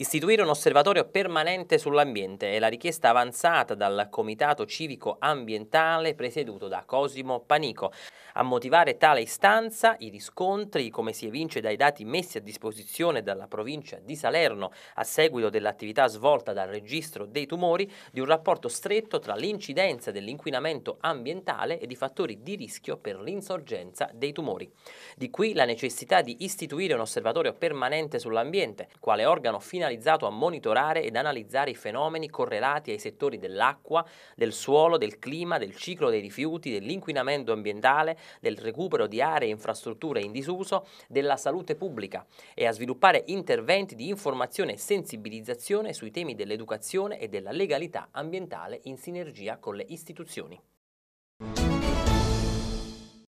Istituire un osservatorio permanente sull'ambiente è la richiesta avanzata dal Comitato Civico Ambientale presieduto da Cosimo Panico. A motivare tale istanza i riscontri, come si evince dai dati messi a disposizione dalla provincia di Salerno a seguito dell'attività svolta dal registro dei tumori, di un rapporto stretto tra l'incidenza dell'inquinamento ambientale e di fattori di rischio per l'insorgenza dei tumori. Di qui la necessità di istituire un osservatorio permanente sull'ambiente, quale organo finalizzato finalizzato a monitorare ed analizzare i fenomeni correlati ai settori dell'acqua, del suolo, del clima, del ciclo dei rifiuti, dell'inquinamento ambientale, del recupero di aree e infrastrutture in disuso, della salute pubblica e a sviluppare interventi di informazione e sensibilizzazione sui temi dell'educazione e della legalità ambientale in sinergia con le istituzioni.